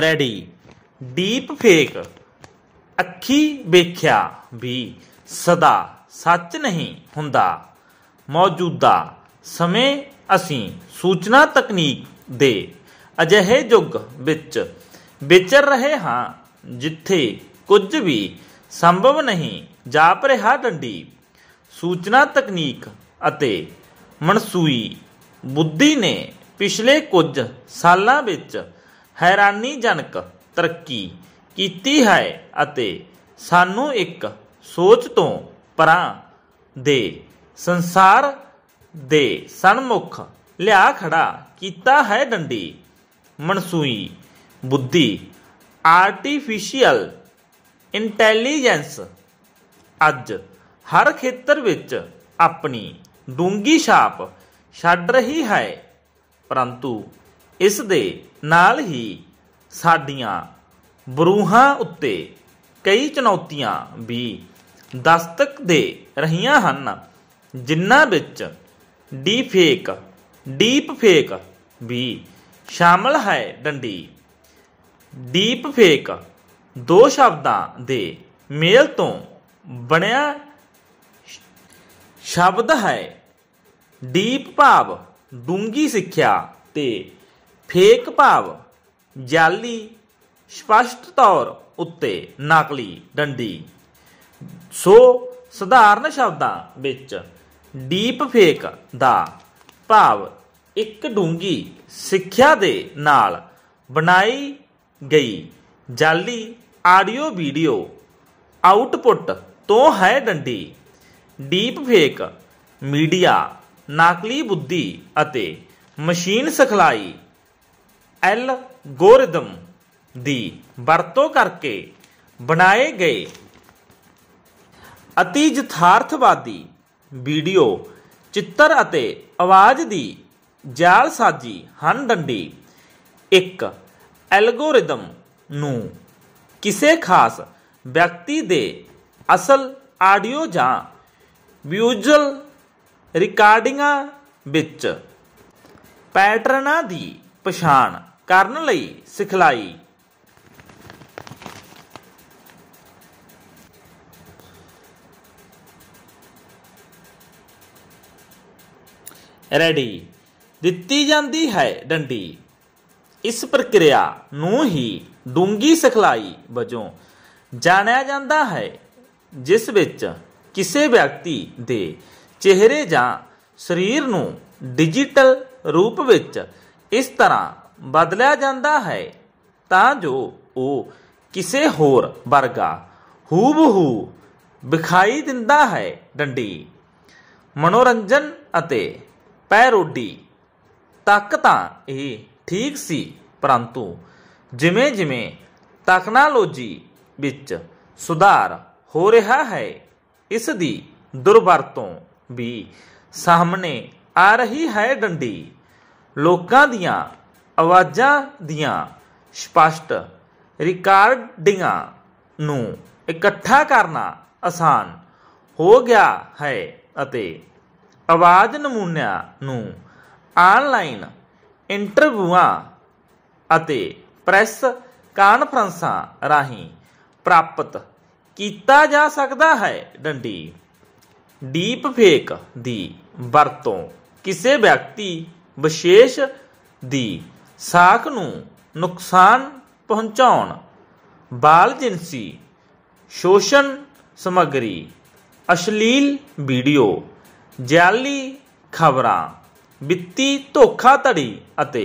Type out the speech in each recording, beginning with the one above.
ready deep fake ਅੱਖੀ ਵੇਖਿਆ ਵੀ ਸਦਾ ਸੱਚ ਨਹੀਂ ਹੁੰਦਾ ਮੌਜੂਦਾ ਸਮੇਂ ਅਸੀਂ ਸੂਚਨਾ ਤਕਨੀਕ ਦੇ ਅਜਿਹੇ ਯੁੱਗ ਵਿੱਚ ਵਿਚਰ ਰਹੇ ਹਾਂ ਜਿੱਥੇ ਕੁਝ ਵੀ ਸੰਭਵ ਨਹੀਂ ਜਾਪ ਰਿਹਾ ਡੰਡੀ ਸੂਚਨਾ ਤਕਨੀਕ ਅਤੇ ਮਨਸੂਈ ਬੁੱਧੀ ਨੇ ਪਿਛਲੇ ਕੁਝ ਸਾਲਾਂ ਵਿੱਚ ਹੈਰਾਨੀਜਨਕ ਤਰੱਕੀ ਕੀਤੀ ਹੈ ਅਤੇ ਸਾਨੂੰ ਇੱਕ ਸੋਚ ਤੋਂ ਪਰਾਂ ਦੇ ਸੰਸਾਰ ਦੇ ਸਨਮੁਖ ਲਿਆ ਖੜਾ ਕੀਤਾ ਹੈ ਡੰਡੀ ਮਨਸੂਈ ਬੁੱਧੀ ਆਰਟੀਫੀਸ਼ੀਅਲ ਇੰਟੈਲੀਜੈਂਸ ਅੱਜ ਹਰ ਖੇਤਰ ਵਿੱਚ ਆਪਣੀ ਡੂੰਗੀ ਛਾਪ ਛੱਡ ਰਹੀ ਹੈ ਪਰੰਤੂ ਇਸ ਦੇ ਨਾਲ ਹੀ ਸਾਡੀਆਂ ਬਰੂਹਾਂ ਉੱਤੇ ਕਈ ਚੁਣੌਤੀਆਂ ਵੀ ਦਸਤਕ ਦੇ ਰਹੀਆਂ ਹਨ ਜਿਨ੍ਹਾਂ ਵਿੱਚ ਡੀ ਫੇਕ ਡੀਪ ਫੇਕ ਵੀ ਸ਼ਾਮਲ ਹੈ ਡੰਡੀ ਡੀਪ ਫੇਕ ਦੋ ਸ਼ਬਦਾਂ ਦੇ ਮੇਲ ਤੋਂ ਬਣਿਆ ਸ਼ਬਦ ਹੈ ਡੀਪ ਭਾਵ ਡੂੰਗੀ ਸਿੱਖਿਆ ਤੇ ਫੇਕ ਭਾਵ ਜਾਲੀ ਸਪਸ਼ਟ ਤੌਰ ਉੱਤੇ ਨਕਲੀ ਡੰਡੀ ਸੋ ਸਧਾਰਨ ਸ਼ਬਦਾਂ ਵਿੱਚ ਡੀਪ ਫੇਕ ਦਾ ਭਾਵ ਇੱਕ ਡੂੰਗੀ ਸਿੱਖਿਆ ਦੇ ਨਾਲ ਬਣਾਈ ਗਈ ਜਾਲੀ ਆਡੀਓ ਵੀਡੀਓ ਆਊਟਪੁੱਟ ਤੋਂ ਹੈ ਡੰਡੀ ਡੀਪ ਫੇਕ ਮੀਡੀਆ ਨਕਲੀ ਬੁੱਧੀ ਅਤੇ ਮਸ਼ੀਨ ਸਖਲਾਈ ਐਲਗੋਰਿਦਮ ਦੀ ਵਰਤੋਂ ਕਰਕੇ ਬਣਾਏ ਗਏ ਅਤੀ ਜਥਾਰਥਵਾਦੀ ਵੀਡੀਓ ਚਿੱਤਰ ਅਤੇ ਆਵਾਜ਼ ਦੀ ਜਾਲਸਾਜੀ ਹਨ ਡੰਡੀ ਇੱਕ ਐਲਗੋਰਿਦਮ ਨੂੰ ਕਿਸੇ ਖਾਸ ਵਿਅਕਤੀ ਦੇ ਅਸਲ ਆਡੀਓ ਜਾਂ ਵਿਜ਼ੂਅਲ ਰਿਕਾਰਡਿੰਗਾਂ ਵਿੱਚ ਪੈਟਰਨਾਂ ਦੀ ਪਛਾਣ ਕਰਨ ਲਈ ਸਿਖਲਾਈ ਰੈਡੀ ਦਿੱਤੀ ਜਾਂਦੀ ਹੈ ਡੰਡੀ ਇਸ ਪ੍ਰਕਿਰਿਆ ਨੂੰ ਹੀ ਡੂੰਗੀ ਸਿਖਲਾਈ ਵਜੋਂ ਜਾਣਿਆ ਜਾਂਦਾ ਹੈ ਜਿਸ ਵਿੱਚ ਕਿਸੇ ਵਿਅਕਤੀ ਦੇ ਚਿਹਰੇ ਜਾਂ ਸਰੀਰ ਨੂੰ ਡਿਜੀਟਲ ਰੂਪ ਵਿੱਚ ਇਸ ਤਰ੍ਹਾਂ ਬਦਲਿਆ ਜਾਂਦਾ ਹੈ ਤਾਂ ਜੋ ਉਹ ਕਿਸੇ ਹੋਰ ਵਰਗਾ ਹੂਬਹੂ ਵਿਖਾਈ ਦਿੰਦਾ ਹੈ ਡੰਡੀ ਮਨੋਰੰਜਨ ਅਤੇ ਪੈਰੋਡੀ ਤੱਕ ਤਾਂ ਇਹ ਠੀਕ ਸੀ ਪਰੰਤੂ ਜਿਵੇਂ-ਜਿਵੇਂ ਟੈਕਨੋਲੋਜੀ ਵਿੱਚ ਸੁਧਾਰ ਹੋ ਰਿਹਾ ਹੈ ਇਸ ਦੀ ਦੁਰਵਰਤੋਂ ਵੀ ਸਾਹਮਣੇ ਆ ਰਹੀ ਹੈ ਡੰਡੀ ਲੋਕਾਂ ਦੀਆਂ ਆਵਾਜ਼ਾਂ ਦੀਆਂ ਸਪਸ਼ਟ ਰਿਕਾਰਡਿੰਗਾਂ ਨੂੰ ਇਕੱਠਾ ਕਰਨਾ ਆਸਾਨ ਹੋ ਗਿਆ ਹੈ ਅਤੇ ਆਵਾਜ਼ ਨਮੂਨਿਆਂ ਨੂੰ ਆਨਲਾਈਨ ਇੰਟਰਵਿਊਆਂ ਅਤੇ ਪ੍ਰੈਸ ਕਾਨਫਰੰਸਾਂ ਰਾਹੀਂ ਪ੍ਰਾਪਤ ਕੀਤਾ ਜਾ ਸਕਦਾ ਹੈ ਡੰਡੀ ਡੀਪ ਫੇਕ ਦੀ ਵਰਤੋਂ ਕਿਸੇ ਵਿਅਕਤੀ ਵਿਸ਼ੇਸ਼ ਦੀ ਸਾਕ ਨੂੰ ਨੁਕਸਾਨ ਪਹੁੰਚਾਉਣ ਬਾਲ ਜਿੰਸੀ ਸ਼ੋਸ਼ਣ ਸਮਗਰੀ ਅਸ਼ਲੀਲ ਵੀਡੀਓ ਜਾਲੀ ਖਬਰਾਂ ਵਿੱਤੀ ਧੋਖਾਧੜੀ ਅਤੇ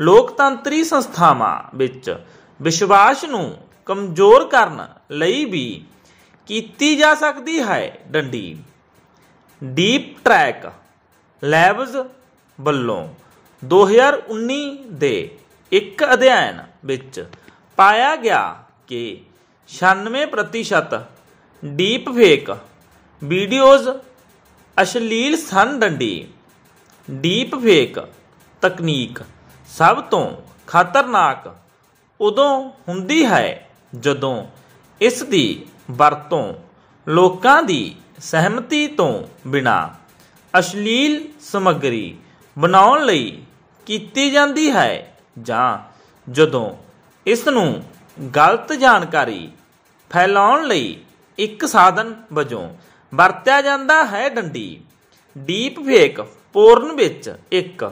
ਲੋਕਤੰਤਰੀ ਸੰਸਥਾਵਾਂ ਵਿੱਚ ਵਿਸ਼ਵਾਸ ਨੂੰ ਕਮਜ਼ੋਰ ਕਰਨ ਲਈ ਵੀ ਕੀਤੀ ਜਾ ਸਕਦੀ ਹੈ ਡੰਡੀ ਡੀਪ ਟਰੈਕ ਲੈਬਸ ਵੱਲੋਂ 2019 ਦੇ ਇੱਕ ਅਧਿਐਨ ਵਿੱਚ ਪਾਇਆ ਗਿਆ ਕਿ 96% ਡੀਪ ਫੇਕ ਵੀਡੀਓਜ਼ ਅਸ਼ਲੀਲ ਸੰਡੰਡੀ ਡੰਡੀ ਡੀਪ ਫੇਕ ਤਕਨੀਕ ਸਭ ਤੋਂ ਖਤਰਨਾਕ ਉਦੋਂ ਹੁੰਦੀ ਹੈ ਜਦੋਂ ਇਸ ਦੀ ਵਰਤੋਂ ਲੋਕਾਂ ਦੀ ਸਹਿਮਤੀ ਤੋਂ ਬਿਨਾ ਅਸ਼ਲੀਲ ਸਮੱਗਰੀ ਬਣਾਉਣ ਲਈ ਕੀਤੀ ਜਾਂਦੀ ਹੈ ਜਾਂ ਜਦੋਂ ਇਸ ਨੂੰ ਗਲਤ ਜਾਣਕਾਰੀ ਫੈਲਾਉਣ ਲਈ ਇੱਕ ਸਾਧਨ ਵਜੋਂ ਵਰਤਿਆ ਜਾਂਦਾ ਹੈ ਡੰਡੀ ਡੀਪ ਫੇਕ ਪੋਰਨ ਵਿੱਚ ਇੱਕ